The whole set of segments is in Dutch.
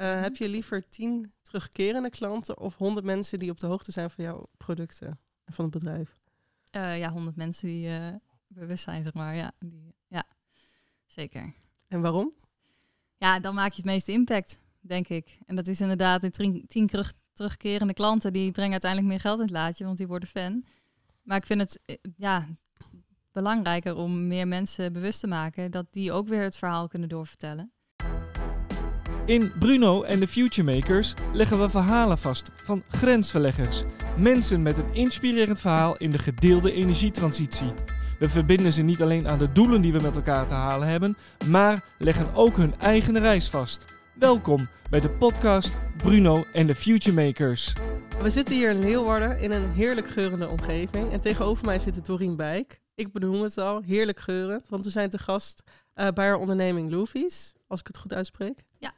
Eh, mhm. heb je liever tien terugkerende klanten of honderd mensen die op de hoogte zijn van jouw producten en van het bedrijf? Eh, ja, honderd mensen die eh, bewust zijn, zeg maar. Ja, die, ja, zeker. En waarom? Ja, dan maak je het meeste impact, denk ik. En dat is inderdaad, de tien terugkerende klanten, die brengen uiteindelijk meer geld in het laadje, want die worden fan. Maar ik vind het ja, belangrijker om meer mensen bewust te maken dat die ook weer het verhaal kunnen doorvertellen. In Bruno en de Future Makers leggen we verhalen vast van grensverleggers. Mensen met een inspirerend verhaal in de gedeelde energietransitie. We verbinden ze niet alleen aan de doelen die we met elkaar te halen hebben, maar leggen ook hun eigen reis vast. Welkom bij de podcast Bruno en de Future Makers. We zitten hier in Leeuwarden in een heerlijk geurende omgeving. En tegenover mij zit Dorien Bijk. Ik benoem het al, heerlijk geurend, want we zijn te gast eh, bij haar onderneming Loefies, als ik het goed uitspreek. Ja.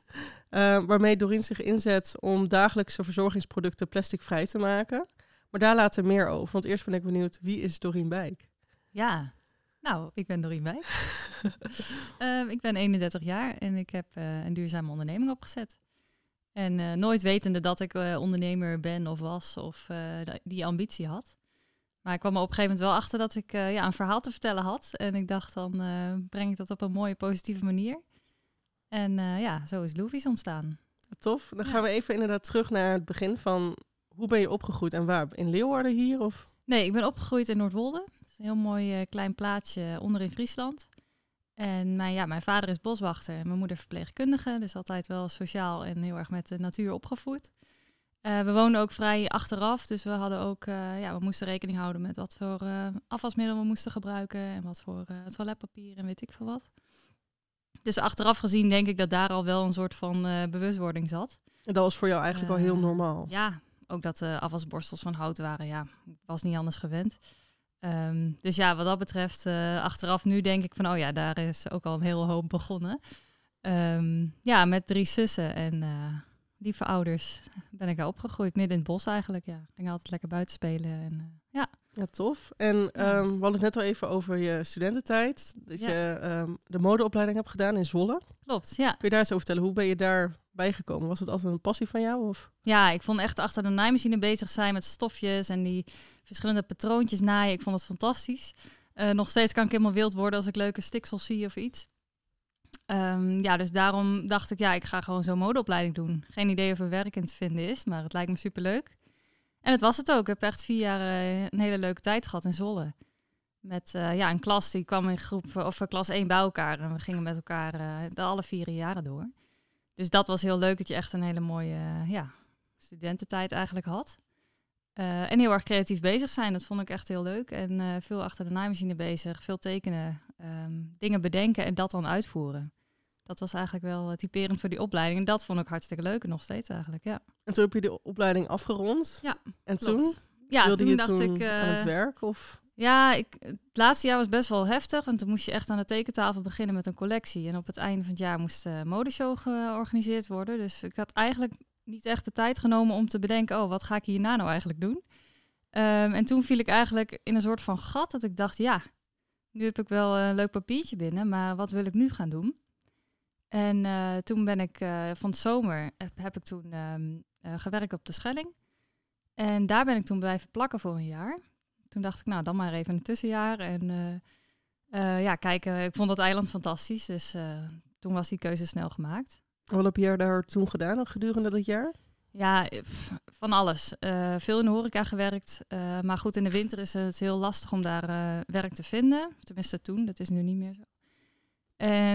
Eh, waarmee Dorien zich inzet om dagelijkse verzorgingsproducten plasticvrij te maken. Maar daar laten we meer over, want eerst ben ik benieuwd, wie is Dorien Bijk? Ja, nou, ik ben Dorien Bijk. Eh, ik ben 31 jaar en ik heb eh, een duurzame onderneming opgezet. En nooit wetende dat ik ondernemer ben of was of die ambitie had. Maar ik kwam er op een gegeven moment wel achter dat ik ja, een verhaal te vertellen had. En ik dacht, dan breng ik dat op een mooie, positieve manier. En eh, ja, zo is Louvies ontstaan. Tof. Dan gaan we even inderdaad terug naar het begin van hoe ben je opgegroeid en waar? In Leeuwarden hier? Of? Nee, ik ben opgegroeid in Noordwolde. Het is een heel mooi eh, klein plaatsje onder in Friesland. En mijn, ja, mijn vader is boswachter en mijn moeder verpleegkundige. Dus altijd wel sociaal en heel erg met de natuur opgevoed. Eh, we woonden ook vrij achteraf, dus we hadden ook, ja, we moesten rekening houden met wat voor uh, afwasmiddel we moesten gebruiken en wat voor toiletpapier en weet ik veel wat. Dus achteraf gezien denk ik dat daar al wel een soort van eh, bewustwording zat. En dat was voor jou eigenlijk al heel eh, normaal? Ja, ook dat de eh, afwasborstels van hout waren. Ja, was niet anders gewend. Ehm, dus ja, wat dat betreft, achteraf nu denk ik van, oh ja, daar is ook al een heel hoop begonnen. Ehm, ja, met drie zussen en lieve ouders ben ik daar opgegroeid, midden in het bos eigenlijk. Ja, ging altijd lekker buiten spelen en ja, tof. En ja. Um, we hadden het net al even over je studententijd. Dat je ehm, de modeopleiding hebt gedaan in Zwolle. Klopt, ja. Kun je daar eens over vertellen? Hoe ben je daar bijgekomen? Was het altijd een passie van jou? Of? Ja, ik vond echt achter de naaimachine bezig zijn met stofjes en die verschillende patroontjes naaien. Ik vond het fantastisch. Eh, nog steeds kan ik helemaal wild worden als ik leuke stiksels zie of iets. Ehm, ja, dus daarom dacht ik, ja, ik ga gewoon zo'n modeopleiding doen. Geen idee of er werk in te vinden is, maar het lijkt me superleuk. En het was het ook. Ik heb echt vier jaar eh, een hele leuke tijd gehad in Zolle. Met eh, ja, een klas die kwam in groep, of eh, klas 1 bij elkaar. En we gingen met elkaar de alle vier jaren door. Dus dat was heel leuk dat je echt een hele mooie ja, studententijd eigenlijk had. en heel erg creatief bezig zijn, dat vond ik echt heel leuk. En veel achter de naaimachine bezig, veel tekenen, ehm, dingen bedenken en dat dan uitvoeren dat was eigenlijk wel eh, typerend voor die opleiding. En dat vond ik hartstikke leuk nog steeds eigenlijk, ja. En toen heb je de opleiding afgerond. Ja, En toen? Ja, Wilde toen je dacht toen ik... aan het eh, werk of... Ja, ik, het laatste jaar was best wel heftig. Want toen moest je echt aan de tekentafel beginnen met een collectie. En op het einde van het jaar moest de eh, modeshow georganiseerd worden. Dus ik had eigenlijk niet echt de tijd genomen om te bedenken... oh, wat ga ik hierna nou eigenlijk doen? Ehm, en toen viel ik eigenlijk in een soort van gat dat ik dacht... ja, nu heb ik wel een leuk papiertje binnen... maar wat wil ik nu gaan doen? En eh, toen ben ik eh, van het zomer heb, ik toen ehm, eh, gewerkt op de Schelling. En daar ben ik toen blijven plakken voor een jaar. Toen dacht ik, nou dan maar even een tussenjaar. En ja, kijk, ik vond dat eiland fantastisch. Dus toen was die keuze snel gemaakt. Wat heb jij daar toen gedaan gedurende dat jaar? Ja, van alles. veel in de horeca gewerkt. maar goed, in de winter is het heel lastig om daar werk te vinden. Tenminste toen, dat is nu niet meer zo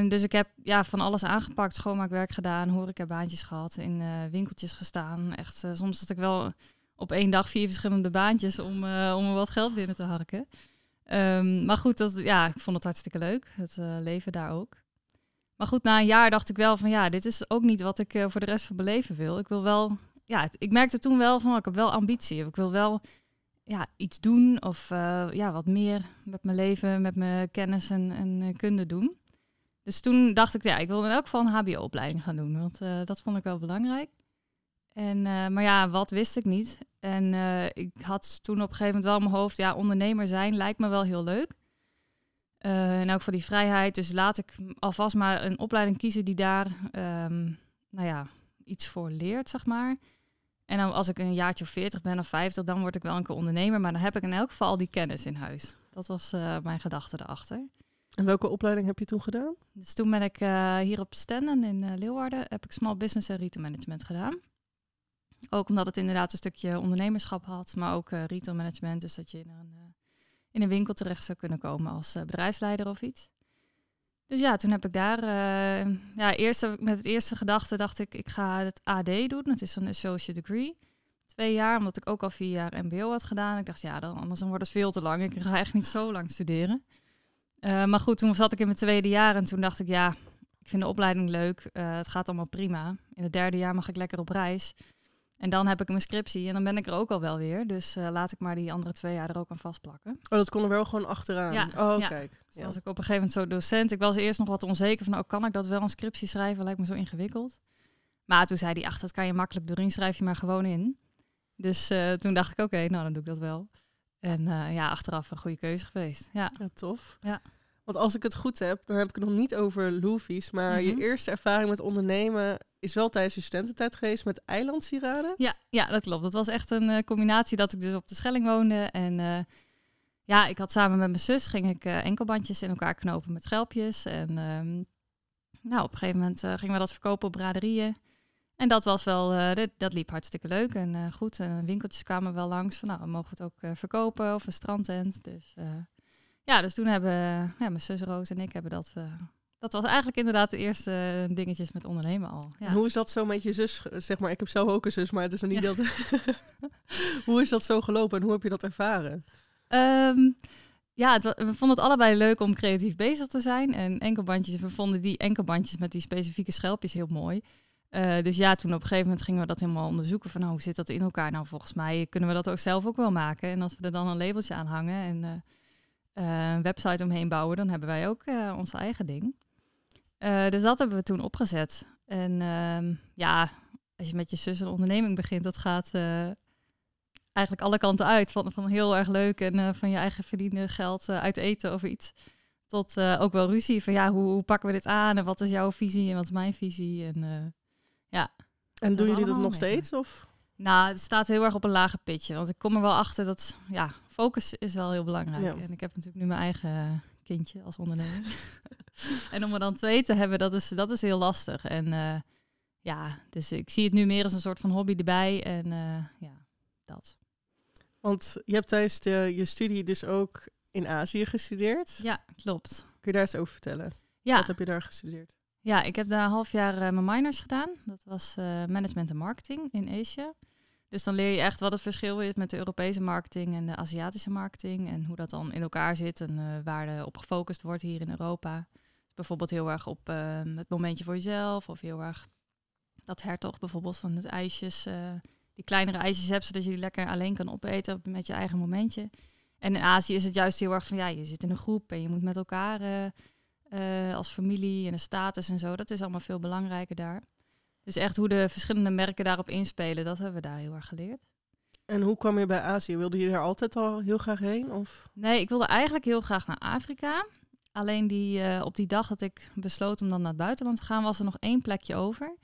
dus ik heb ja, van alles aangepakt, schoonmaakwerk gedaan, horecabaantjes gehad, in eh, winkeltjes gestaan. Echt, eh, soms had ik wel op één dag vier verschillende baantjes om, uh, om er wat geld binnen te harken. Ehm, maar goed, dat, ja, ik vond het hartstikke leuk, het leven daar ook. Maar goed, na een jaar dacht ik wel van ja, dit is ook niet wat ik voor de rest van mijn leven wil. Ik wil wel, ja, ik merkte toen wel van oh, ik heb wel ambitie. Ik wil wel ja, iets doen of ja, wat meer met mijn leven, met mijn kennis en, en kunde doen. Dus toen dacht ik, ja, ik wil in elk geval een HBO-opleiding gaan doen, want eh, dat vond ik wel belangrijk. En, eh, maar ja, wat wist ik niet. En eh, ik had toen op een gegeven moment wel in mijn hoofd, ja, ondernemer zijn lijkt me wel heel leuk. en ook voor die vrijheid. Dus laat ik alvast maar een opleiding kiezen die daar, ehm, nou ja, iets voor leert, zeg maar. En dan als ik een jaartje of 40 ben of 50, dan word ik wel een keer ondernemer. Maar dan heb ik in elk geval al die kennis in huis. Dat was mijn gedachte erachter. En welke opleiding heb je toen gedaan? Dus toen ben ik eh, hier op Stenden in uh, Leeuwarden, heb ik Small Business en Retail Management gedaan. Ook omdat het inderdaad een stukje ondernemerschap had, maar ook uh, retail management. Dus dat je in een, in een, winkel terecht zou kunnen komen als bedrijfsleider of iets. Dus ja, toen heb ik daar, ja, eerst heb ik met het eerste gedachte dacht ik, ik ga het AD doen. Dat is een associate degree twee jaar, omdat ik ook al vier jaar MBO had gedaan. Ik dacht, ja, dan, anders dan wordt het veel te lang. Ik ga echt niet zo lang studeren. Eh, maar goed, toen zat ik in mijn tweede jaar en toen dacht ik, ja, ik vind de opleiding leuk. Eh, het gaat allemaal prima. In het derde jaar mag ik lekker op reis. En dan heb ik mijn scriptie en dan ben ik er ook al wel weer. Dus eh, laat ik maar die andere twee jaar er ook aan vastplakken. Oh, dat kon er wel gewoon achteraan. Ja, oh, kijk. Dus ik op een gegeven moment zo docent. Ik was eerst nog wat onzeker van, oh, kan ik dat wel een scriptie schrijven? Lijkt me zo ingewikkeld. Maar toen zei hij, ach, dat kan je makkelijk doorheen, schrijf je maar gewoon in. Dus toen dacht ik, oké, nou dan doe ik dat wel. En eh, ja, achteraf een goede keuze geweest. Ja, tof. Ja. Want als ik het goed heb, dan heb ik het nog niet over Louvies. Maar je mhm. eerste ervaring met ondernemen is wel tijdens je studententijd geweest met eilandsieraden. Ja, ja, dat klopt. Dat was echt een eh, combinatie dat ik dus op de Schelling woonde. En eh, ja, ik had samen met mijn zus ging ik enkelbandjes in elkaar knopen met schelpjes. En ehm, nou, op een gegeven moment gingen we dat verkopen op braderieën. En dat was wel, eh, dat, liep hartstikke leuk en eh, goed. En winkeltjes kwamen wel langs van, nou, we mogen het ook eh, verkopen of een strandtent. Dus ja, dus toen hebben ja, mijn zus Roos en ik hebben dat. dat was eigenlijk inderdaad de eerste dingetjes met ondernemen al. Ja. Hoe is dat zo met je zus? Zeg maar, ik heb zelf ook een zus, maar het is nog niet dat. hoe is dat zo gelopen en hoe heb je dat ervaren? Ehm, ja, we vonden het allebei leuk om creatief bezig te zijn. En enkelbandjes, we vonden die enkelbandjes met die specifieke schelpjes heel mooi. Eh, dus ja, toen op een gegeven moment gingen we dat helemaal onderzoeken. Van oh, hoe zit dat in elkaar? Nou, volgens mij kunnen we dat ook zelf ook wel maken. En als we er dan een labeltje aan hangen en eh, eh, een website omheen bouwen, dan hebben wij ook ons eigen ding. dus dat hebben we toen opgezet. En ehm, ja, als je met je zus een onderneming begint, dat gaat eigenlijk alle kanten uit. Van, van heel erg leuk en van je eigen verdiende geld uit eten of iets tot ook wel ruzie van ja, hoe, hoe, pakken we dit aan en wat is jouw visie en wat is mijn visie. En ja. En doen jullie dat nog steeds? Of? Nou, het staat heel erg op een lage pitje. Want ik kom er wel achter dat ja, focus is wel heel belangrijk. En ik heb natuurlijk nu mijn eigen kindje als ondernemer. en om er dan twee te hebben, dat is, dat is heel lastig. En eh, ja, dus ik zie het nu meer als een soort van hobby erbij. En eh, ja, dat. Want je hebt tijdens je studie dus ook in Azië gestudeerd. Ja, klopt. Kun je daar iets over vertellen? Ja. Wat heb je daar gestudeerd? Ja, ik heb daar een half jaar eh, mijn minors gedaan. Dat was eh, management en marketing in Asia. Dus dan leer je echt wat het verschil is met de Europese marketing en de Aziatische marketing. En hoe dat dan in elkaar zit en eh, waar er op gefocust wordt hier in Europa. Dus bijvoorbeeld heel erg op ehm, het momentje voor jezelf. Of heel erg dat hertog bijvoorbeeld van het ijsjes. die kleinere ijsjes hebt, zodat je die lekker alleen kan opeten met je eigen momentje. En in Azië is het juist heel erg van ja, je zit in een groep en je moet met elkaar eh, als familie en de status en zo, dat is allemaal veel belangrijker daar. Dus echt hoe de verschillende merken daarop inspelen, dat hebben we daar heel erg geleerd. En hoe kwam je bij Azië? Wilde je daar altijd al heel graag heen? Of? Nee, ik wilde eigenlijk heel graag naar Afrika. Alleen die, eh, op die dag dat ik besloot om dan naar het buitenland te gaan, was er nog één plekje over.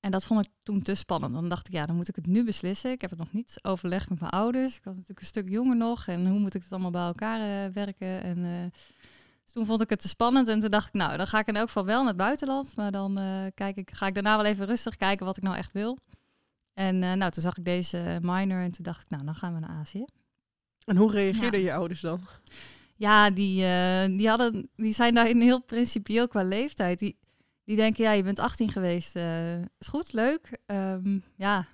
En dat vond ik toen te spannend. Dan dacht ik, ja, dan moet ik het nu beslissen. Ik heb het nog niet overlegd met mijn ouders. Ik was natuurlijk een stuk jonger nog. En hoe moet ik het allemaal bij elkaar eh, werken? En dus toen vond ik het te spannend en toen dacht ik, nou, dan ga ik in elk geval wel naar het buitenland. Maar dan eh, kijk ik, ga ik daarna wel even rustig kijken wat ik nou echt wil. En eh, nou, toen zag ik deze minor en toen dacht ik, nou, dan gaan we naar Azië. En hoe reageerden je ouders dan? Ja, die, eh, die, hadden, die zijn daarin heel principieel qua leeftijd. Die, die denken, ja, je bent 18 geweest, is goed, leuk. Ehm, ja,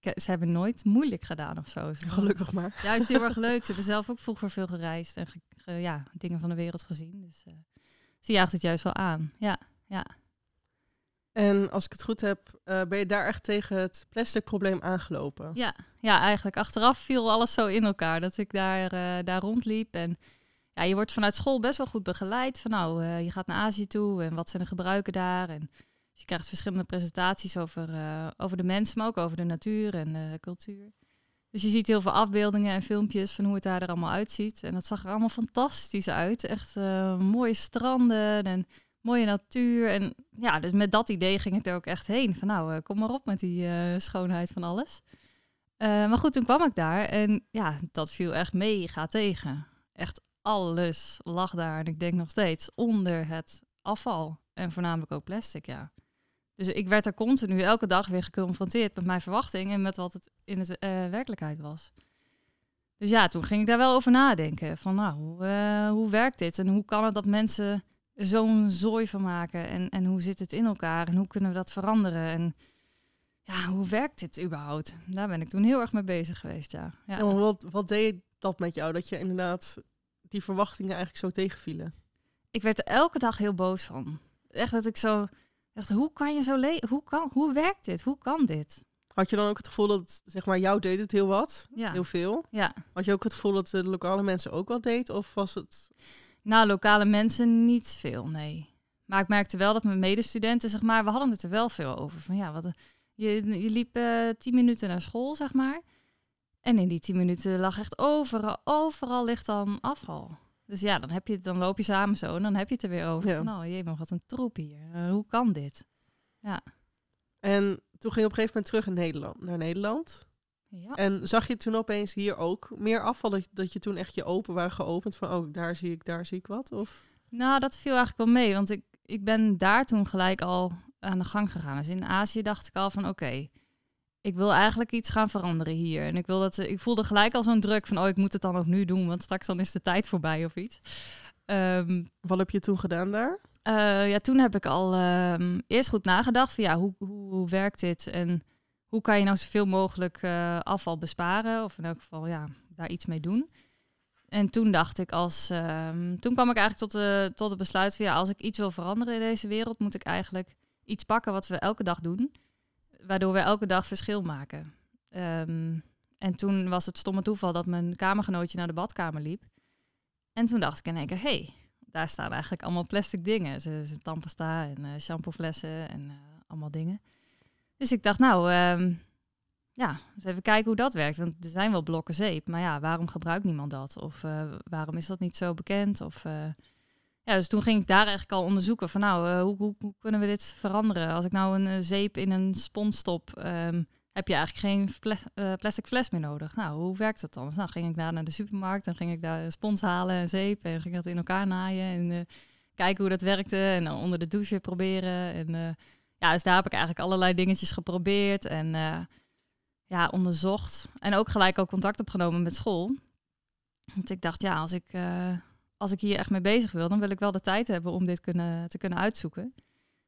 eh, ze hebben nooit moeilijk gedaan of zo. Gelukkig maar. Juist heel erg leuk. Ze hebben zelf ook vroeger veel gereisd en ja, dingen van de wereld gezien. Dus eh, ze jaagt het juist wel aan. Ja, ja. En als ik het goed heb, eh, ben je daar echt tegen het plastic probleem aangelopen? Ja, ja, eigenlijk. Achteraf viel alles zo in elkaar dat ik daar, daar rondliep. En ja, je wordt vanuit school best wel goed begeleid. Van nou, je gaat naar Azië toe en wat zijn de gebruiken daar? En je krijgt verschillende presentaties over, eh, over de mens, maar ook over de natuur en de cultuur. Dus je ziet heel veel afbeeldingen en filmpjes van hoe het daar er allemaal uitziet. En dat zag er allemaal fantastisch uit. Echt eh, mooie stranden en mooie natuur. En ja, dus met dat idee ging ik er ook echt heen. Van nou, eh, kom maar op met die schoonheid van alles. maar goed, toen kwam ik daar en ja, dat viel echt mega tegen. Echt alles lag daar, en ik denk nog steeds, onder het afval. En voornamelijk ook plastic, ja. Dus ik werd er continu elke dag weer geconfronteerd met mijn verwachtingen en met wat het in de eh, werkelijkheid was. Dus ja, toen ging ik daar wel over nadenken. Van nou, hoe, eh, hoe werkt dit? En hoe kan het dat mensen zo'n zooi van maken? En, en hoe zit het in elkaar? En hoe kunnen we dat veranderen? En ja, hoe werkt dit überhaupt? Daar ben ik toen heel erg mee bezig geweest, ja. En wat, wat deed dat met jou? Dat je inderdaad die verwachtingen eigenlijk zo tegenvielen? Ik werd er elke dag heel boos van. Echt dat ik zo dacht, hoe kan je zo leven? Hoe, kan, hoe werkt dit? Hoe kan dit? Had je dan ook het gevoel dat, zeg maar, jou deed het heel wat? Ja. Heel veel? Ja. Had je ook het gevoel dat de lokale mensen ook wat deed? Of was het... Nou, lokale mensen niet veel, nee. Maar ik merkte wel dat mijn medestudenten, zeg maar, we hadden het er wel veel over. Van ja, wat, je, je liep eh, tien minuten naar school, zeg maar. En in die tien minuten lag echt overal, overal ligt dan afval. Dus ja, dan, heb je, dan loop je samen zo en dan heb je het er weer over. Van, oh jee, maar wat een troep hier. Eh, hoe kan dit? Ja. En toen ging je op een gegeven moment terug in Nederland, naar Nederland. Ja. En zag je toen opeens hier ook meer afval? Dat, je toen echt je open waren geopend van, oh, daar zie ik, daar zie ik wat? Of? Nou, dat viel eigenlijk wel mee. Want ik, ik ben daar toen gelijk al aan de gang gegaan. Dus in Azië dacht ik al van, oké, ik wil eigenlijk iets gaan veranderen hier. En ik, wil dat, eh, ik voelde gelijk al zo'n druk van, oh, ik moet het dan ook nu doen, want straks dan is de tijd voorbij of iets. Ehm, wat heb je toen gedaan daar? Eh, ja, toen heb ik al ehm, eerst goed nagedacht van, ja, hoe, hoe, werkt dit en hoe kan je nou zoveel mogelijk eh, afval besparen? Of in elk geval, ja, daar iets mee doen. En toen dacht ik als, ehm, toen kwam ik eigenlijk tot, de, tot het besluit van, ja, als ik iets wil veranderen in deze wereld, moet ik eigenlijk iets pakken wat we elke dag doen waardoor we elke dag verschil maken. Ehm, en toen was het stomme toeval dat mijn kamergenootje naar de badkamer liep. En toen dacht ik in één keer, hé, hey, daar staan eigenlijk allemaal plastic dingen. Dus tandpasta en eh, shampooflessen en eh, allemaal dingen. Dus ik dacht, nou, ehm, ja, eens even kijken hoe dat werkt. Want er zijn wel blokken zeep, maar ja, waarom gebruikt niemand dat? Of eh, waarom is dat niet zo bekend? Of dus toen ging ik daar eigenlijk al onderzoeken van nou, eh, hoe, hoe, kunnen we dit veranderen? Als ik nou een eh, zeep in een spons stop, ehm, heb je eigenlijk geen eh, plastic fles meer nodig. Nou, hoe werkt dat dan? Dus, nou, ging ik daar naar de supermarkt en ging ik daar spons halen en zeep en ging dat in elkaar naaien en kijken hoe dat werkte en dan onder de douche proberen. En ja, dus daar heb ik eigenlijk allerlei dingetjes geprobeerd en ja, onderzocht. En ook gelijk al contact opgenomen met school. Want ik dacht, ja, als ik als ik hier echt mee bezig wil, dan wil ik wel de tijd hebben om dit kunnen, te kunnen uitzoeken.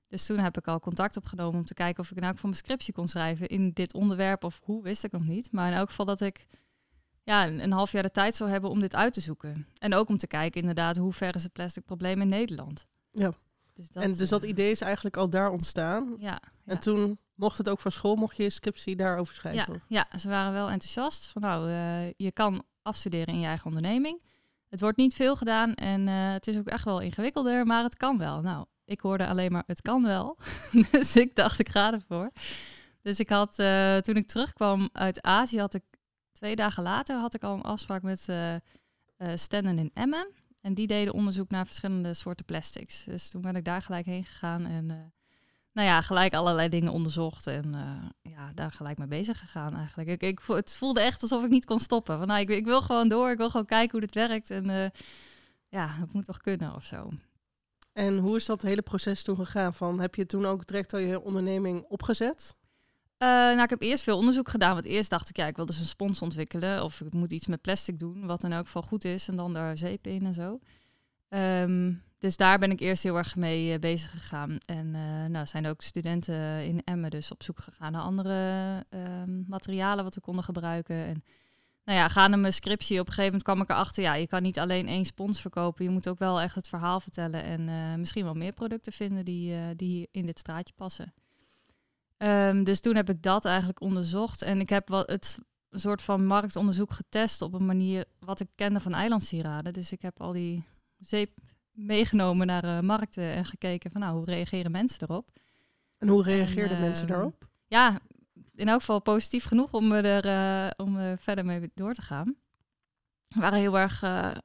Dus toen heb ik al contact opgenomen om te kijken of ik nou ook voor mijn scriptie kon schrijven in dit onderwerp of hoe wist ik nog niet. Maar in elk geval dat ik ja, een, half jaar de tijd zou hebben om dit uit te zoeken. En ook om te kijken inderdaad hoe ver is het plastic probleem in Nederland. Ja. Dus dat, en dus dat eh, idee is eigenlijk al daar ontstaan. Ja, En toen mocht het ook van school, mocht je je scriptie daarover schrijven? Ja, ja ze waren wel enthousiast. Van nou, eh, je kan afstuderen in je eigen onderneming. Het wordt niet veel gedaan en eh, het is ook echt wel ingewikkelder, maar het kan wel. Nou, ik hoorde alleen maar het kan wel. dus ik dacht, ik ga ervoor. Dus ik had, eh, toen ik terugkwam uit Azië, had ik twee dagen later had ik al een afspraak met uh, Stenden in Emmen. En die deden onderzoek naar verschillende soorten plastics. Dus toen ben ik daar gelijk heen gegaan en nou ja, gelijk allerlei dingen onderzocht en eh, ja, daar gelijk mee bezig gegaan eigenlijk. Ik, ik, het voelde echt alsof ik niet kon stoppen. Van, nou, ik, ik wil gewoon door, ik wil gewoon kijken hoe dit werkt en eh, ja, het moet toch kunnen of zo. En hoe is dat hele proces toen gegaan? Van, heb je toen ook direct al je onderneming opgezet? Eh, nou, ik heb eerst veel onderzoek gedaan. Want eerst dacht ik, ja, ik wil dus een spons ontwikkelen. Of ik moet iets met plastic doen, wat dan ook geval goed is. En dan daar zeep in en zo. Ehm, dus daar ben ik eerst heel erg mee eh, bezig gegaan. En eh, nou, zijn ook studenten eh, in Emmen dus op zoek gegaan naar andere ehm, materialen wat we konden gebruiken. En nou ja, gaande mijn scriptie, op een gegeven moment kwam ik erachter, ja, je kan niet alleen één spons verkopen, je moet ook wel echt het verhaal vertellen en misschien wel meer producten vinden die, die in dit straatje passen. Ehm, dus toen heb ik dat eigenlijk onderzocht en ik heb wat het soort van marktonderzoek getest op een manier wat ik kende van eilandsieraden. Dus ik heb al die zeep, meegenomen naar eh, markten en gekeken van nou, hoe reageren mensen erop. En hoe reageerden eh, mensen daarop? Ja, in elk geval positief genoeg om er, eh, om verder mee door te gaan waren heel erg,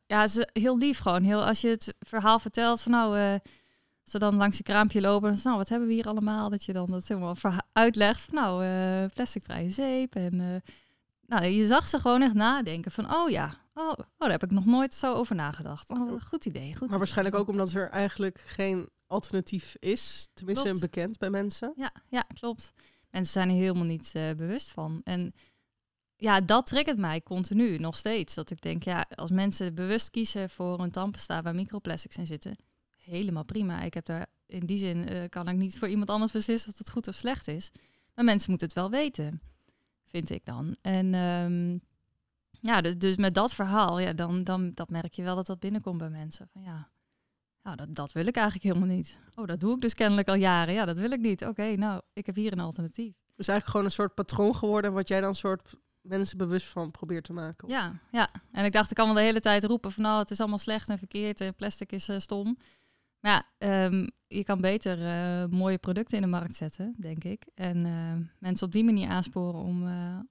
ja, ze heel lief gewoon. Heel, als je het verhaal vertelt van nou, ze dan langs je kraampje lopen, dan nou, wat hebben we hier allemaal? Dat je dan dat helemaal uitlegt van nou, plasticvrije zeep. En nou, je zag ze gewoon echt nadenken van oh ja, Oh, oh, daar heb ik nog nooit zo over nagedacht. Oh, oh. goed idee. Goed maar waarschijnlijk ook omdat er eigenlijk geen alternatief is. Tenminste, bekend bij mensen. Ja, ja, klopt. Mensen zijn er helemaal niet eh, bewust van. En ja, dat triggert mij continu nog steeds. Dat ik denk, ja, als mensen bewust kiezen voor een tandpasta waar microplastics in zitten, helemaal prima. Ik heb daar in die zin eh, kan ik niet voor iemand anders beslissen of het goed of slecht is. Maar mensen moeten het wel weten, vind ik dan. En ehm, ja, dus, dus met dat verhaal, ja, dan, dan dat merk je wel dat dat binnenkomt bij mensen. Van, ja, nou, dat, dat wil ik eigenlijk helemaal niet. Oh, dat doe ik dus kennelijk al jaren. Ja, dat wil ik niet. Oké, nou, ik heb hier een alternatief. Het Is eigenlijk gewoon een soort patroon geworden, wat jij dan soort mensen bewust van probeert te maken. Ja, ja. En ik dacht, ik kan wel de hele tijd roepen van, nou, het is allemaal slecht en verkeerd en plastic is eh, stom. Maar ja, ehm, je kan beter eh, mooie producten in de markt zetten, denk ik. En eh, mensen op die manier aansporen om,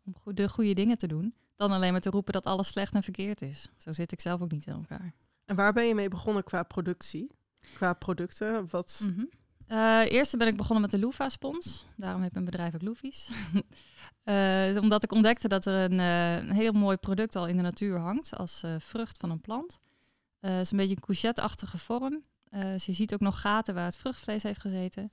om de goede dingen te doen dan alleen maar te roepen dat alles slecht en verkeerd is. Zo zit ik zelf ook niet in elkaar. En waar ben je mee begonnen qua productie? Qua producten? Wat... Mm eerst ben ik begonnen met de Loefa-spons. Daarom heeft mijn bedrijf ook Loefies. Eh, omdat ik ontdekte dat er eh, een, heel mooi product al in de natuur hangt. Als vrucht van een plant. Het is een beetje een courgette-achtige vorm. dus je ziet ook nog gaten waar het vruchtvlees heeft gezeten.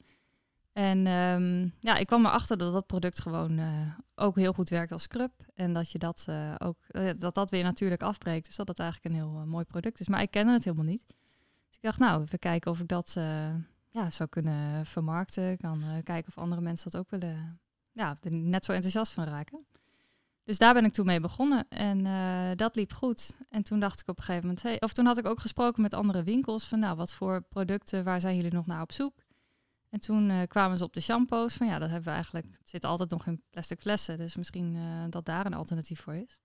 En ehm, ja, ik kwam erachter dat dat product gewoon eh, ook heel goed werkt als scrub. En dat je dat eh, ook, eh, dat dat weer natuurlijk afbreekt. Dus dat dat eigenlijk een heel mooi product is. Maar ik kende het helemaal niet. Dus ik dacht, nou, even kijken of ik dat ja, zou kunnen vermarkten. Ik kan kijken of andere mensen dat ook willen, ja, er net zo enthousiast van raken. Dus daar ben ik toen mee begonnen en dat liep goed. En toen dacht ik op een gegeven moment, hey, of toen had ik ook gesproken met andere winkels van, nou, wat voor producten, waar zijn jullie nog naar op zoek? En toen eh, kwamen ze op de shampoos van ja, dat hebben we eigenlijk, het zit altijd nog in plastic flessen, dus misschien eh, dat daar een alternatief voor is.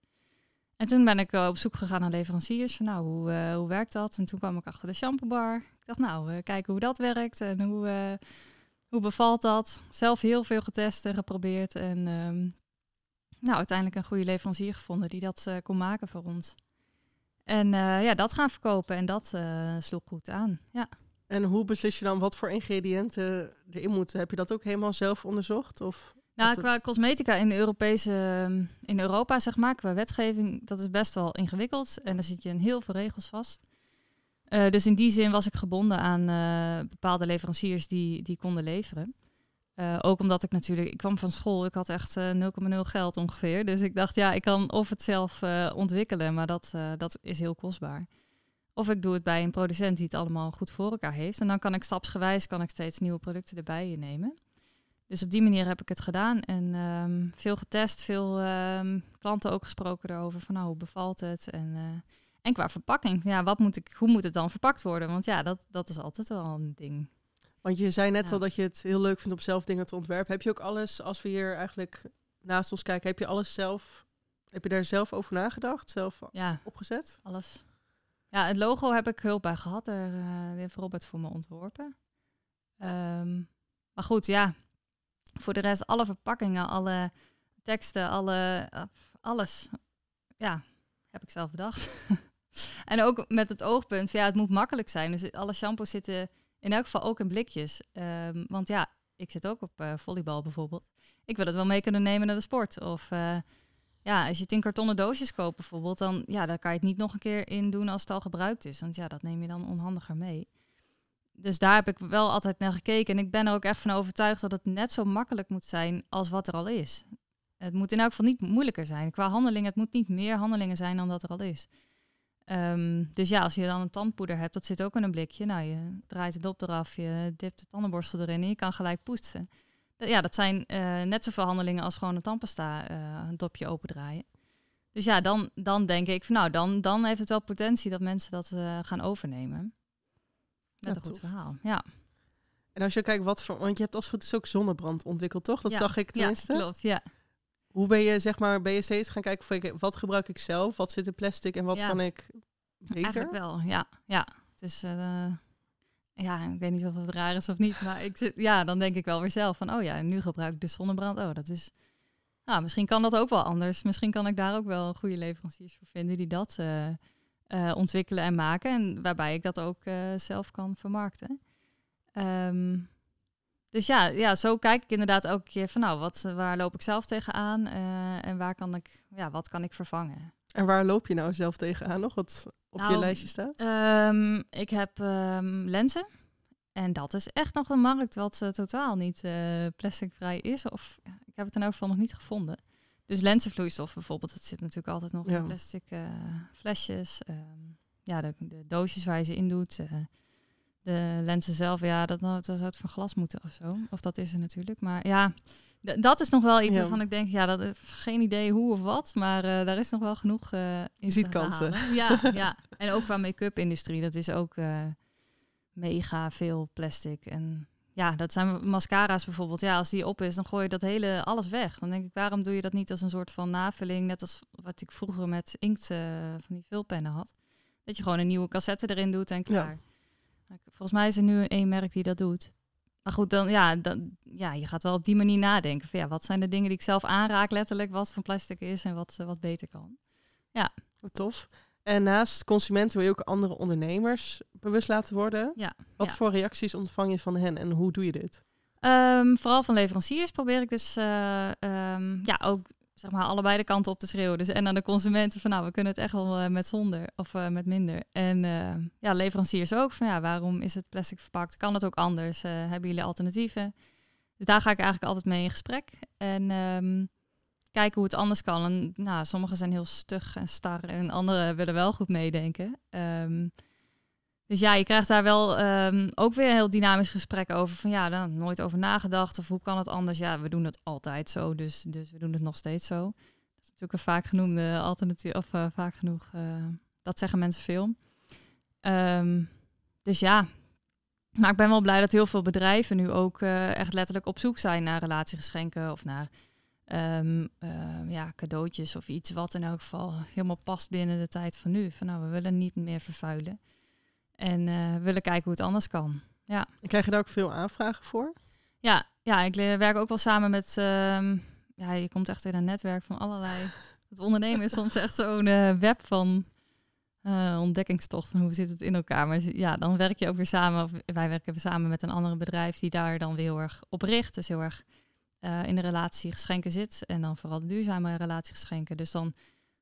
En toen ben ik eh, op zoek gegaan naar leveranciers, van nou, hoe, hoe werkt dat? En toen kwam ik achter de shampoobar. Ik dacht nou, kijken hoe dat werkt en hoe, hoe bevalt dat? Zelf heel veel getest en geprobeerd en ehm, nou, uiteindelijk een goede leverancier gevonden die dat kon maken voor ons. En ja, dat gaan verkopen en dat sloeg goed aan, ja. En hoe beslis je dan wat voor ingrediënten erin moeten? Heb je dat ook helemaal zelf onderzocht? Of nou, qua cosmetica in, de Europese, ehm, in Europa, zeg maar, qua wetgeving, dat is best wel ingewikkeld. En daar zit je in heel veel regels vast. Eh, dus in die zin was ik gebonden aan eh, bepaalde leveranciers die, die konden leveren. Eh, ook omdat ik natuurlijk, ik kwam van school, ik had echt 0,0 geld ongeveer. Dus ik dacht, ja, ik kan of het zelf ontwikkelen, maar dat, dat is heel kostbaar. Of ik doe het bij een producent die het allemaal goed voor elkaar heeft. En dan kan ik stapsgewijs kan ik steeds nieuwe producten erbij innemen. Dus op die manier heb ik het gedaan en ehm, veel getest, veel ehm, klanten ook gesproken erover van nou, hoe bevalt het? En, eh, en qua verpakking, ja, wat moet ik, hoe moet het dan verpakt worden? Want ja, dat, dat is altijd wel een ding. Want je zei net al dat je het heel leuk vindt om zelf dingen te ontwerpen. Heb je ook alles, als we hier eigenlijk naast ons kijken, heb je alles zelf, heb je daar zelf over nagedacht, zelf opgezet? alles. Ja, het logo heb ik hulp bij gehad. Daar uh, heeft Robert voor me ontworpen. Ehm, maar goed, ja. Voor de rest, alle verpakkingen, alle teksten, alle, eh, alles. Ja, heb ik zelf bedacht. en ook met het oogpunt, ja, het moet makkelijk zijn. Dus alle shampoos zitten in elk geval ook in blikjes. Ehm, want ja, ik zit ook op uh, volleybal bijvoorbeeld. Ik wil het wel mee kunnen nemen naar de sport. Of ja, als je het in kartonnen doosjes koopt bijvoorbeeld, dan, ja, dan kan je het niet nog een keer in doen als het al gebruikt is. Want ja, dat neem je dan onhandiger mee. Dus daar heb ik wel altijd naar gekeken. En ik ben er ook echt van overtuigd dat het net zo makkelijk moet zijn als wat er al is. Het moet in elk geval niet moeilijker zijn. Qua handelingen, het moet niet meer handelingen zijn dan dat er al is. Ehm, dus ja, als je dan een tandpoeder hebt, dat zit ook in een blikje. Nou, je draait de dop eraf, je dipt de tandenborstel erin en je kan gelijk poetsen. Eh, ja, dat zijn eh, net zoveel handelingen als gewoon een tandpasta uh, een dopje opendraaien. Dus ja, dan, dan denk ik van nou, dan, dan heeft het wel potentie dat mensen dat gaan overnemen. Met ja, een goed verhaal, ja. En als je kijkt wat voor, want je hebt als het goed is ook zonnebrand ontwikkeld, toch? Dat zag ik tenminste. Ja, klopt, ja. Hoe ben je, zeg maar, ben je steeds gaan kijken ik wat gebruik ik zelf? Wat zit in plastic en wat kan ik beter? Eigenlijk wel, ja. ja. Het is ja, ik weet niet of het raar is of niet, maar ik, ja, dan denk ik wel weer zelf van, oh ja, nu gebruik ik de zonnebrand. Oh, dat is, nou, misschien kan dat ook wel anders. Misschien kan ik daar ook wel goede leveranciers voor vinden die dat eh, eh, ontwikkelen en maken. En waarbij ik dat ook eh, zelf kan vermarkten. Ehm, dus ja, ja, zo kijk ik inderdaad elke keer van, nou, wat, waar loop ik zelf tegenaan en waar kan ik, ja, wat kan ik vervangen? En waar loop je nou zelf tegenaan nog? Wat op je nou, lijstje staat? Ehm, ik heb ehm, lenzen. En dat is echt nog een markt wat eh, totaal niet uh, plasticvrij is. Of ik heb het in elk geval nog niet gevonden. Dus lenzenvloeistof bijvoorbeeld, dat zit natuurlijk altijd nog in plastic eh, flesjes. Ehm, ja, de, de, doosjes waar je ze in doet de lenzen zelf, ja, dat, nou, dat zou het van glas moeten of zo. Of dat is er natuurlijk. Maar ja, dat is nog wel iets waarvan ik denk, ja, dat is eh, geen idee hoe of wat, maar eh, daar is nog wel genoeg uh, in. ziet kansen. Ja, ja, en ook qua make-up industrie, dat is ook mega veel plastic. En ja, dat zijn mascara's bijvoorbeeld. Ja, als die op is, dan gooi je dat hele alles weg. Dan denk ik, waarom doe je dat niet als een soort van navulling, net als wat ik vroeger met inkt van die vulpennen had? Dat je gewoon een nieuwe cassette erin doet en klaar. Volgens mij is er nu één merk die dat doet. Maar goed, dan, ja, dan, ja, je gaat wel op die manier nadenken. Van, ja, wat zijn de dingen die ik zelf aanraak, letterlijk, wat van plastic is en wat, eh, wat beter kan. Ja. Tof. En naast consumenten wil je ook andere ondernemers bewust laten worden. Ja, wat voor reacties ontvang je van hen en hoe doe je dit? Ehm, vooral van leveranciers probeer ik dus eh, ehm, ja, ook zeg maar, allebei de kanten op te schreeuwen. Dus en aan de consumenten van nou, we kunnen het echt wel eh, met zonder of eh, met minder. En eh, ja, leveranciers ook van ja, waarom is het plastic verpakt? Kan het ook anders? hebben jullie alternatieven? Dus daar ga ik eigenlijk altijd mee in gesprek. En ehm, kijken hoe het anders kan. En nou, sommigen zijn heel stug en star en anderen willen wel goed meedenken. Ehm, dus ja, je krijgt daar wel ehm, ook weer een heel dynamisch gesprek over. Van ja, daar nooit over nagedacht. Of hoe kan het anders? Ja, we doen het altijd zo. Dus, dus we doen het nog steeds zo. Dat is natuurlijk een vaak genoemde alternatief. Of eh, vaak genoeg. Eh, dat zeggen mensen veel. Ehm, dus ja. Maar ik ben wel blij dat heel veel bedrijven nu ook eh, echt letterlijk op zoek zijn naar relatiegeschenken. Of naar ehm, ja, cadeautjes of iets wat in elk geval helemaal past binnen de tijd van nu. Van nou, we willen niet meer vervuilen. En eh, willen kijken hoe het anders kan. Ja. Ik krijg je daar ook veel aanvragen voor? Ja, ja ik werk ook wel samen met... Ehm, ja, je komt echt in een netwerk van allerlei... Het ondernemen is soms echt zo'n eh, web van eh, ontdekkingstocht. Van hoe zit het in elkaar? Maar ja, dan werk je ook weer samen. Of wij werken weer samen met een ander bedrijf die daar dan weer heel erg op richt. Dus heel erg in de relatie geschenken zit. En dan vooral duurzame relatiegeschenken. Dus dan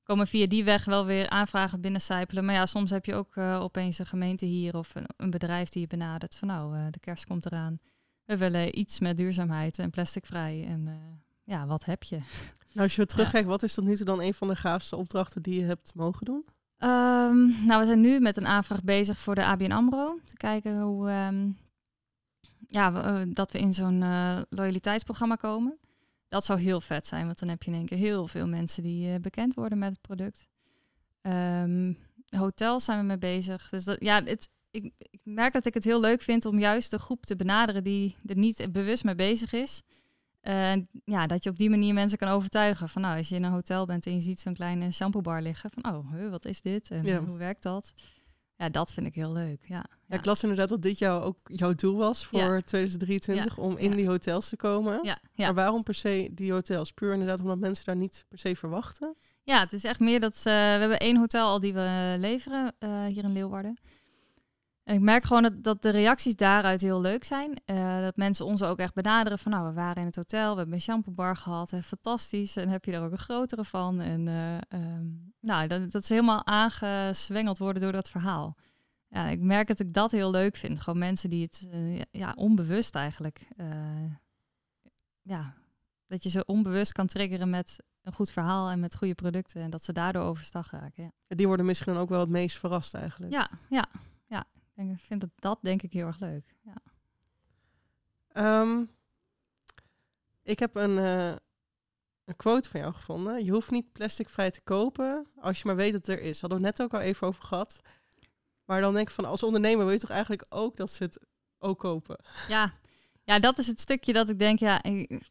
komen via die weg wel weer aanvragen binnencijpelen. Maar ja, soms heb je ook eh, opeens een gemeente hier of een, een, bedrijf die je benadert. Van nou, eh, de kerst komt eraan. We willen iets met duurzaamheid en plasticvrij. En eh, ja, wat heb je? Nou, als je terugkijkt, wat is tot nu toe dan een van de gaafste opdrachten die je hebt mogen doen? Ehm, nou, we zijn nu met een aanvraag bezig voor de ABN AMRO. Te kijken hoe... Ehm, ja, dat we in zo'n loyaliteitsprogramma komen. Dat zou heel vet zijn, want dan heb je in één keer heel veel mensen die eh, bekend worden met het product. Um, hotels zijn we mee bezig. Dus dat, ja, het, ik, ik, merk dat ik het heel leuk vind om juist de groep te benaderen die er niet bewust mee bezig is. Uh, ja, dat je op die manier mensen kan overtuigen. Van nou, als je in een hotel bent en je ziet zo'n kleine shampoo bar liggen. Van oh, wat is dit en hoe werkt dat? ja, dat vind ik heel leuk. Ja, ja, ik las inderdaad dat dit jou ook jouw doel was voor 2023 om in die hotels te komen. Ja. Maar waarom per se die hotels? Puur inderdaad omdat mensen daar niet per se verwachten? Ja, het is echt meer dat eh, we hebben één hotel al die we leveren eh, hier in Leeuwarden. En ik merk gewoon dat, dat de reacties daaruit heel leuk zijn. Eh, dat mensen ons ook echt benaderen van, nou, we waren in het hotel, we hebben een shampoobar gehad, fantastisch. En heb je er ook een grotere van? En eh, ehm, nou, dat, dat ze helemaal aangeswengeld worden door dat verhaal. Ja, ik merk dat ik dat heel leuk vind. Gewoon mensen die het, eh, ja, onbewust eigenlijk. ja, dat je ze onbewust kan triggeren met een goed verhaal en met goede producten. En dat ze daardoor overstag raken. Ja. Die worden misschien ook wel het meest verrast eigenlijk. Ja, ja. Ja, en ik vind dat, dat denk ik heel erg leuk. Ja. Ehm, ik heb een, eh, een quote van jou gevonden. Je hoeft niet plasticvrij te kopen als je maar weet dat er is. Hadden we net ook al even over gehad. Maar dan denk ik van als ondernemer wil je toch eigenlijk ook dat ze het ook kopen. Ja, ja dat is het stukje dat ik denk, ja, ik,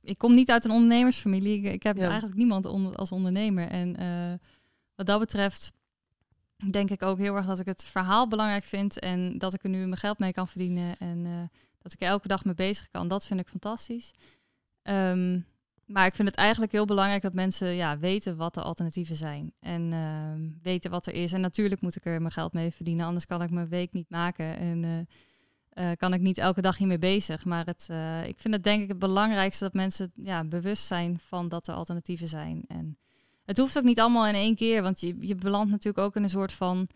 ik, kom niet uit een ondernemersfamilie. Ik, heb eigenlijk niemand onder, als ondernemer. En eh, wat dat betreft denk ik ook heel erg dat ik het verhaal belangrijk vind en dat ik er nu mijn geld mee kan verdienen en eh, dat ik er elke dag mee bezig kan. Dat vind ik fantastisch. Ehm, maar ik vind het eigenlijk heel belangrijk dat mensen ja, weten wat de alternatieven zijn. En ehm, weten wat er is. En natuurlijk moet ik er mijn geld mee verdienen, anders kan ik mijn week niet maken. En eh, eh, kan ik niet elke dag hiermee bezig. Maar het, ik vind het denk ik het belangrijkste dat mensen ja, bewust zijn van dat er alternatieven zijn. En het hoeft ook niet allemaal in één keer, want je, je belandt natuurlijk ook in een soort van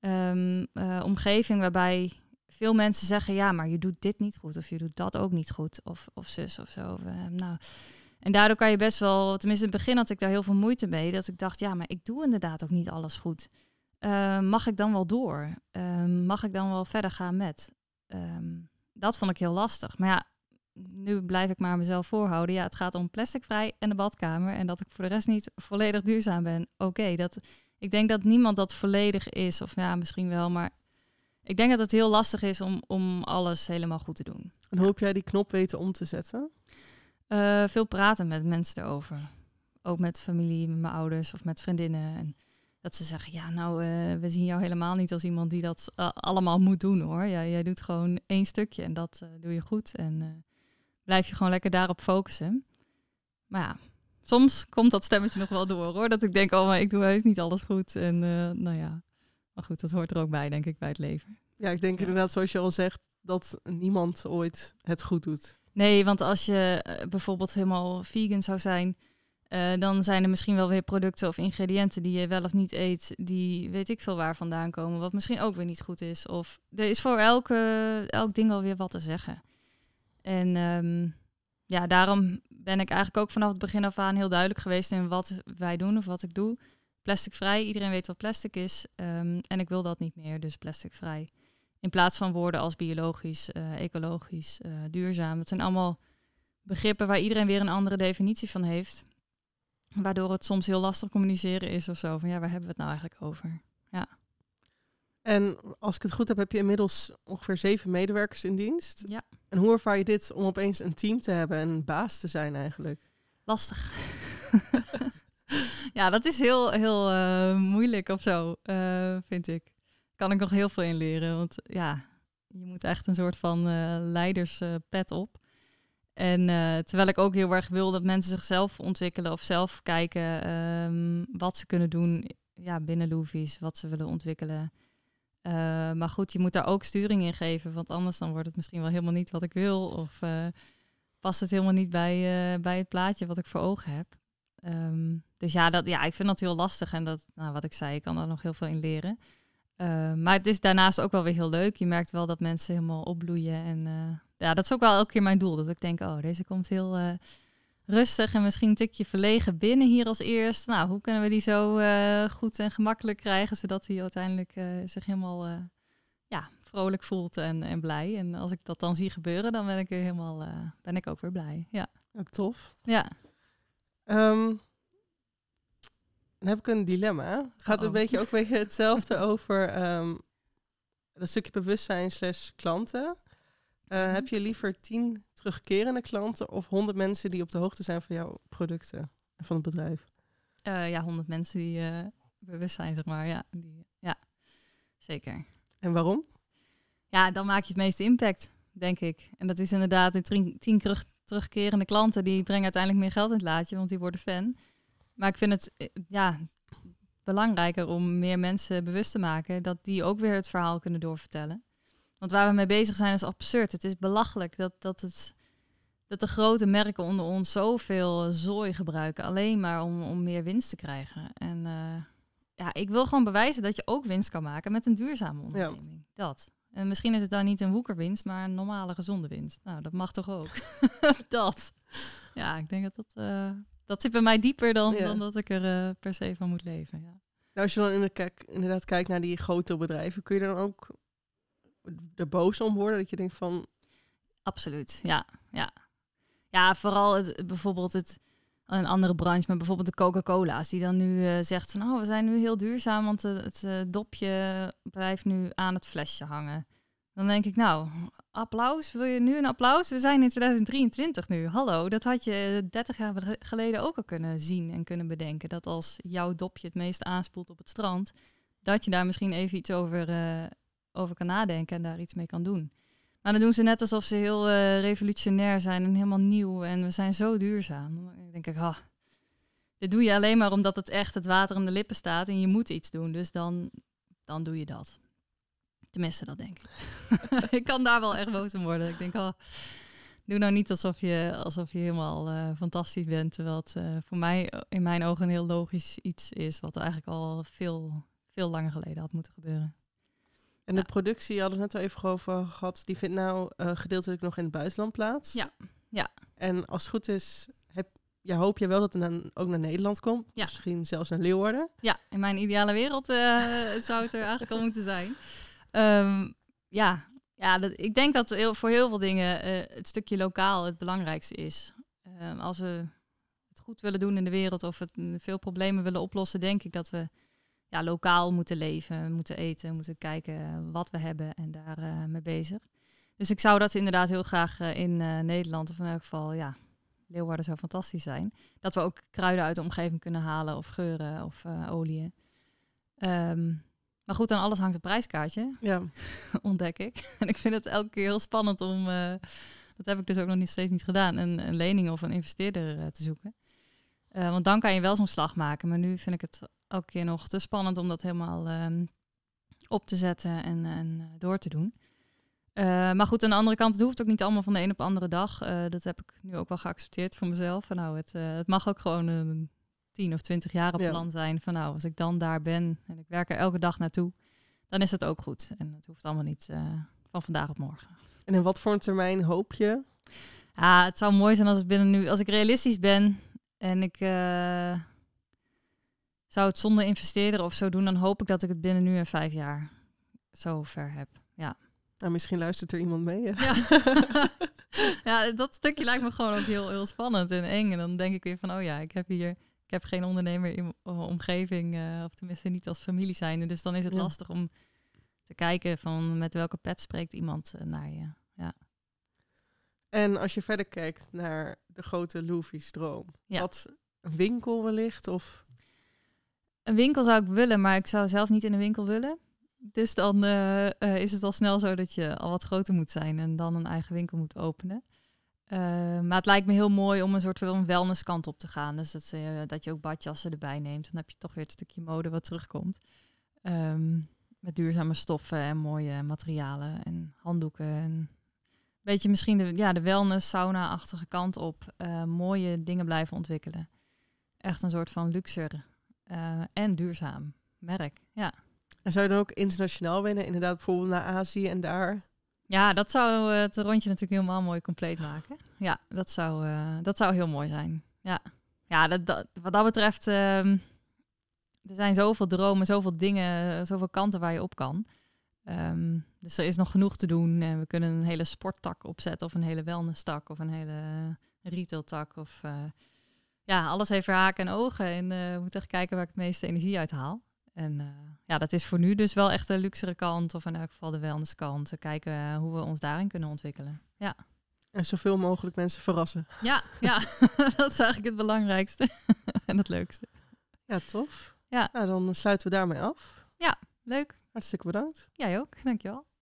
ehm, eh, omgeving waarbij veel mensen zeggen, ja, maar je doet dit niet goed of je doet dat ook niet goed of, of zus of zo. Of, eh, nou. En daardoor kan je best wel, tenminste in het begin had ik daar heel veel moeite mee, dat ik dacht, ja, maar ik doe inderdaad ook niet alles goed. Ehm, mag ik dan wel door? Ehm, mag ik dan wel verder gaan met? dat vond ik heel lastig. Maar ja, nu blijf ik maar mezelf voorhouden. Ja, het gaat om plasticvrij en de badkamer. En dat ik voor de rest niet volledig duurzaam ben. Oké, dat ik denk dat niemand dat volledig is. Of ja, misschien wel. Maar ik denk dat het heel lastig is om, om alles helemaal goed te doen. En hoop jij die knop weten om te zetten? Eh, veel praten met mensen erover. Ook met familie, met mijn ouders of met vriendinnen. En dat ze zeggen, ja, nou, eh, we zien jou helemaal niet als iemand die dat eh, allemaal moet doen hoor. Ja, jij doet gewoon één stukje en dat doe je goed. En blijf je gewoon lekker daarop focussen. Maar ja, soms komt dat stemmetje nog wel door hoor. Dat ik denk, oh, maar ik doe heus niet alles goed. En eh, nou ja, maar goed, dat hoort er ook bij, denk ik, bij het leven. Ja, ik denk inderdaad, zoals je al zegt, dat niemand ooit het goed doet. Nee, want als je eh, bijvoorbeeld helemaal vegan zou zijn, eh, dan zijn er misschien wel weer producten of ingrediënten die je wel of niet eet, die weet ik veel waar vandaan komen, wat misschien ook weer niet goed is. Of er is voor elke, elk ding alweer wat te zeggen. En ehm, ja, daarom ben ik eigenlijk ook vanaf het begin af aan heel duidelijk geweest in wat wij doen of wat ik doe. Plasticvrij, iedereen weet wat plastic is. Ehm, en ik wil dat niet meer, dus plasticvrij. In plaats van woorden als biologisch, eh, ecologisch, eh, duurzaam. Dat zijn allemaal begrippen waar iedereen weer een andere definitie van heeft. Waardoor het soms heel lastig communiceren is of zo. Van ja, waar hebben we het nou eigenlijk over? Ja. En als ik het goed heb, heb je inmiddels ongeveer zeven medewerkers in dienst. Ja. En hoe ervaar je dit om opeens een team te hebben en baas te zijn eigenlijk? Lastig. ja, dat is heel, heel eh, moeilijk of zo, eh, vind ik. Kan ik nog heel veel in leren. Want ja, je moet echt een soort van uh, leiderspet op. En terwijl ik ook heel erg wil dat mensen zichzelf ontwikkelen of zelf kijken ehm, wat ze kunnen doen ja, binnen Loofies, wat ze willen ontwikkelen. Eh, maar goed, je moet daar ook sturing in geven, want anders dan wordt het misschien wel helemaal niet wat ik wil. Of eh, past het helemaal niet bij, eh, bij het plaatje wat ik voor ogen heb. Ehm, dus ja, dat, ja, ik vind dat heel lastig en dat, nou, wat ik zei, ik kan daar nog heel veel in leren. Ehm, maar het is daarnaast ook wel weer heel leuk. Je merkt wel dat mensen helemaal opbloeien. En ja, dat is ook wel elke keer mijn doel. Dat ik denk, oh, deze komt heel rustig en misschien een tikje verlegen binnen hier als eerst. Nou, hoe kunnen we die zo eh, goed en gemakkelijk krijgen, zodat hij uiteindelijk eh, zich helemaal eh, ja, vrolijk voelt en, en blij. En als ik dat dan zie gebeuren, dan ben ik weer helemaal ben ik ook weer blij. Ja. Tof. Ja. Ehm, dan heb ik een dilemma. gaat een beetje ook weer hetzelfde over um, ehm, dat stukje bewustzijn slash klanten. Eh, mhm. Heb je liever tien terugkerende klanten of honderd mensen die op de hoogte zijn van jouw producten en van het bedrijf? Eh, ja, honderd mensen die eh, bewust zijn, zeg maar. Ja, die, ja, zeker. En waarom? Ja, dan maak je het meeste impact, denk ik. En dat is inderdaad, de tien terugkerende klanten, die brengen uiteindelijk meer geld in het laadje, want die worden fan. Maar ik vind het ja, belangrijker om meer mensen bewust te maken dat die ook weer het verhaal kunnen doorvertellen. Want waar we mee bezig zijn is absurd. Het is belachelijk dat, dat, het, dat de grote merken onder ons zoveel zooi gebruiken. Alleen maar om, om meer winst te krijgen. En eh, ja, ik wil gewoon bewijzen dat je ook winst kan maken met een duurzame onderneming. Dat. En misschien is het dan niet een woekerwinst, maar een normale gezonde winst. Nou, dat mag toch ook. dat. Ja, ik denk dat dat... Eh, dat zit bij mij dieper dan, dan dat ik er eh, per se van moet leven. Ja. Nou, als je dan inderdaad kijkt naar die grote bedrijven, kun je dan ook er boos om worden? Dat je denkt van. Absoluut, ja. Ja, ja vooral het, bijvoorbeeld het. Een andere branche, maar bijvoorbeeld de Coca-Cola's, die dan nu eh, zegt: van, Oh, we zijn nu heel duurzaam, want eh, het eh, dopje blijft nu aan het flesje hangen. Dan denk ik, nou, applaus, wil je nu een applaus? We zijn in 2023 nu, hallo. Dat had je 30 jaar geleden ook al kunnen zien en kunnen bedenken. Dat als jouw dopje het meest aanspoelt op het strand, dat je daar misschien even iets over over kan nadenken en daar iets mee kan doen. Maar dan doen ze net alsof ze heel eh, revolutionair zijn en helemaal nieuw en we zijn zo duurzaam. Dan denk ik, ah, dit doe je alleen maar omdat het echt het water om de lippen staat en je moet iets doen. Dus dan, dan doe je dat. Tenminste, dat denk ik. ik kan daar wel echt boos om worden. Ik denk, oh, doe nou niet alsof je, alsof je helemaal eh, fantastisch bent. Terwijl het eh, voor mij in mijn ogen een heel logisch iets is. Wat eigenlijk al veel, veel langer geleden had moeten gebeuren. En de productie, hadden we net al even over gehad, die vindt nou eh, gedeeltelijk nog in het buitenland plaats. Ja, ja. En als het goed is, heb, ja, hoop je wel dat het dan ook naar Nederland komt. Ja. Misschien zelfs naar Leeuwarden. Ja, in mijn ideale wereld eh, zou het er eigenlijk al moeten zijn. Ehm, ja, ja dat, ik denk dat voor heel veel dingen eh, het stukje lokaal het belangrijkste is. Ehm, als we het goed willen doen in de wereld of het, veel problemen willen oplossen, denk ik dat we ja, lokaal moeten leven, moeten eten, moeten kijken wat we hebben en daar eh, mee bezig. Dus ik zou dat inderdaad heel graag eh, in eh, Nederland, of in elk geval, ja, Leeuwarden zou fantastisch zijn. Dat we ook kruiden uit de omgeving kunnen halen, of geuren, of oliën. Ehm, maar goed, aan alles hangt een prijskaartje, ja. ontdek ik. En ik vind het elke keer heel spannend om, dat heb ik dus ook nog niet, steeds niet gedaan, een lening of een investeerder te zoeken. want dan kan je wel zo'n slag maken, maar nu vind ik het elke keer nog te spannend om dat helemaal ehm, op te zetten en, en eh, door te doen. Eh, maar goed, aan de andere kant, het hoeft ook niet allemaal van de een op de andere dag. Eh, dat heb ik nu ook wel geaccepteerd voor mezelf. Van, nou, het, het mag ook gewoon een tien of twintig jaar plan zijn. Van nou, als ik dan daar ben en ik werk er elke dag naartoe, dan is dat ook goed. En het hoeft allemaal niet van vandaag op morgen. En in wat voor een termijn hoop je? Ja, ah, het zou mooi zijn als het binnen nu, als ik realistisch ben en ik zou het zonder investeren of zo doen, dan hoop ik dat ik het binnen nu en vijf jaar zo ver heb. Ja. Nou, misschien luistert er iemand mee. Ja. ja. dat stukje lijkt me gewoon ook heel, heel spannend en eng. En dan denk ik weer van, oh ja, ik heb hier, ik heb geen ondernemer in mijn eh, omgeving, eh, of tenminste niet als familie zijnde. Dus dan is het lastig om te kijken van met welke pet spreekt iemand eh, naar je. Ja. En als je verder kijkt naar de grote Luffy's droom, wat winkel wellicht of een winkel zou ik willen, maar ik zou zelf niet in een winkel willen. Dus dan eh, eh, is het al snel zo dat je al wat groter moet zijn en dan een eigen winkel moet openen. Eh, maar het lijkt me heel mooi om een soort van wellnesskant op te gaan. Dus dat, dat je ook badjassen erbij neemt. Dan heb je toch weer het stukje mode wat terugkomt. Ehm, met duurzame stoffen en mooie materialen en handdoeken. En een beetje misschien de, ja, de wellness, sauna-achtige kant op. mooie dingen blijven ontwikkelen. Echt een soort van luxere eh, en duurzaam merk. Ja. En zou je dan ook internationaal winnen? Inderdaad, bijvoorbeeld naar Azië en daar? Ja, dat zou eh, het rondje natuurlijk helemaal mooi compleet maken. Ja, dat zou, eh, dat zou heel mooi zijn. Ja, ja dat, wat dat betreft, ehm, er zijn zoveel dromen, zoveel dingen, zoveel kanten waar je op kan. Ehm, dus er is nog genoeg te doen. we kunnen een hele sporttak opzetten, of een hele wellness-tak, of een hele retail-tak. Of, ja, alles heeft haken en ogen. En uh, moeten echt kijken waar ik het meeste energie uit haal. En eh, ja, dat is voor nu dus wel echt de luxere kant, of in elk geval de wellnesskant. Kijken eh, hoe we ons daarin kunnen ontwikkelen. Ja. En zoveel mogelijk mensen verrassen. Ja, ja. dat is eigenlijk het belangrijkste en het leukste. Ja, tof. Ja. Nou, dan sluiten we daarmee af. Ja, leuk. Hartstikke bedankt. Jij ook, dankjewel.